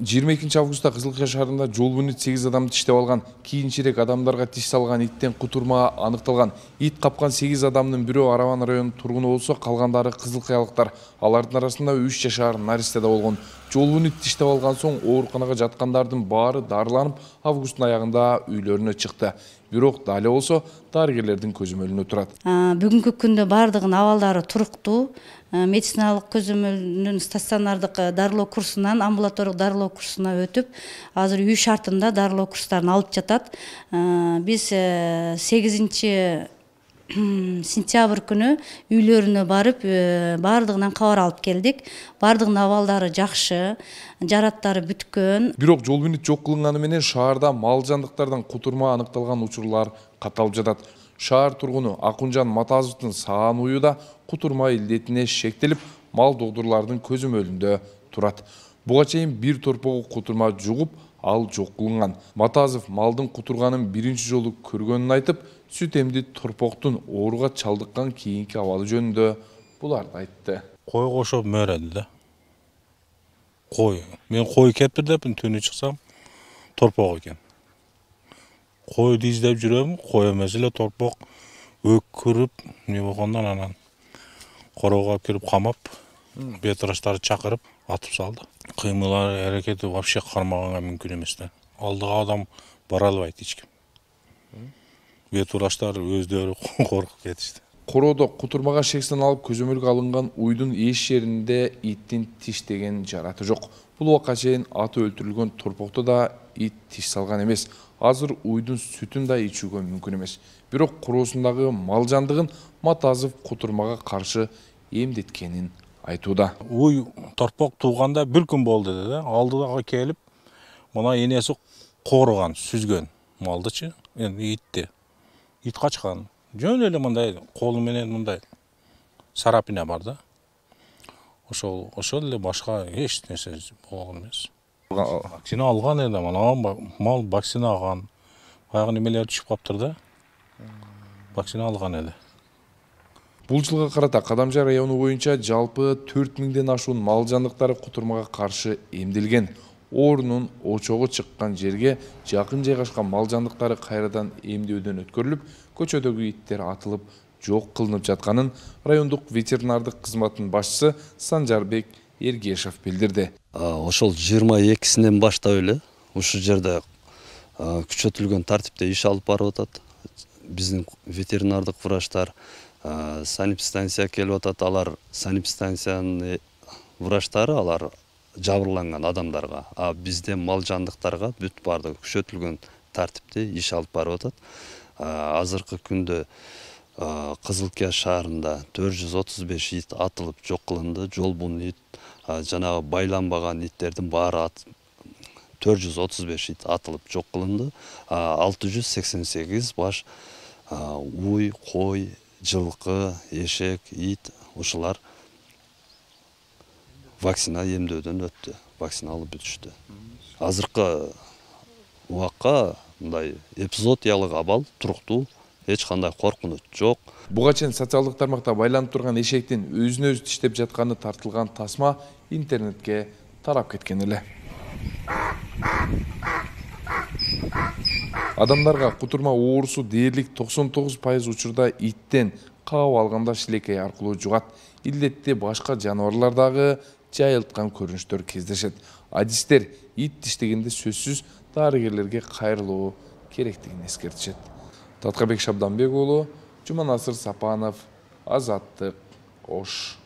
22 августа Қызылқия шарында жол бүніт 8 адамды іштеп алған, кейіншерек адамдарға тиш салған иттен құтырмаға анықталған. Ит қапқан 8 адамның бүрі Араван районы тұрғыны олсы, қалғандары Қызылқиялықтар. Алардың арасында 3 жашарын нәрістеді олғын. Жолуын тиштеп алған соң ооруканага жатқандардың баары дарыланып августтун аяғында үйлөрүнө чыкты бирок дале болсо дарыгерлердин көзөмөлүнө турат бүгүнкү күндө баардыгынын абалдары туруктуу медициналык көзөмөлдүн стационардык дарылоо курсунан амбулаторлук дарылоо курсуна өтүп азыр үй шартында дарылоо курстарын алып жатат биз сегизинчи сентябрь күні үйлеріне барып э, бардығынан хабар алып келдік бардығының абалдары жақсы жараттары бүткөн бирок жол минит жок кылынганы менен шаарда мал жандыктардан кутурма аныкталган учурлар катталып жатат шаар тургуну акунжан матазовдун саан уюу да кутурма илдетине шектелип мал догдурлардын көзөмөлүндө турат буга чейин бир торпого кутурма жугуп ал жоқ қылынған матазов малдың құтырғанын бірінші жолы көргенін айтып сүт емді торпоқтың оруға чалдыққан кейінгі абалы жөнінде бұларды айтты қой қошып мөреді да қой мен қой кетті деп түні шықсам торпоқ екен қойды іздеп жүремін қой емес эле торпақ өкіріп не болғандан анан қорауға алып келіп қамап Бетраштары шақырып атып салды қимылы әрекеті вообще қармағанға мүмкін емес та алдыға адам бара алмайды ешкім бетураштар өздері қорқып кетішті қороды құтырмаға шексін алып көзөмөлгө алынған уйдун еш жерінде иттин тиштеген жараты жоқ бұл уақытқа чейин аты өлтүрүлгөн торпокто да ит тиш салган эмес азыр уйдун сүтүн да ичүүгө мүмкүн эмес бирок куроосундагы мал жандыгын матазов кутурмага каршы эмдеткенин айтуда ой торпок туғанда бір күн болды деді алдыға келіп мына энеси кооруган сүзгөн малдычы мен итти ит качкан жөн эле мындай колу менен мындай царапина бар да ошол ошол эле башка эч нерсе болгон эмес вакцина алган эле анан мал вакцина алган баягы немелер түшүп калыптыр да вакцина алган эле Бұл жылға қарата Қадамжар районы ойынша жалпы 4000-ден ашуын мал жандықтары құтырмаға қаршы емделген. Орының очоғы шыққан жерге жақын жайғашқа мал жандықтары қайрадан емдеуден өткөріліп, көчөдөгү иттер атылып жоқ қылынып жатқанын райондық ветеринардық қызматын басшысы Санжарбек Ергешев білдірді. Ошол 22-сінен баштап эле ушул жерде күчөтүлгөн тартипте иш алып барып атат. Биздин ветеринардық врачтар Санип э, санипстанция келіп атат алар санипстанцияны врачтары алар жабырланған адамдарға. а бизде мал жандықтарға бүт барды күшөтілген тартипте иш алып барып атат э, азыркы күндө э, кызыл 435 шаарында төрт жүз отуз беш ит атылып жок кылынды жолбун ит жанагы байланбаган иттердин баары төрт жүз ит атылып жок кылынды алты жүз сексен сегиз баш уй кой жылқы ешек ит ұшылар вакцина емдеуден өтті вакцина алып бүтішті азыркы убакка мындай эпизодиялык абал туруктуу эч кандай коркунуч жок буга чейин социалдык тармакта байланып турган эшектин өзүн өзү тиштеп жатканы тартылган тасма интернетке тарап кеткен эле адамдарға құтырма оорусу дээрлик 99% учурда иттен каап алганда шилекей аркылуу жугат илдетте башка жануарлардағы жайылткан көрүнүштөр кездешет адистер ит тиштегенде сөзсүз дарыгерлерге кайрылуу керектигин эскертишет Татқабек шабданбек уулу жуманасыр сапанов азаттык ош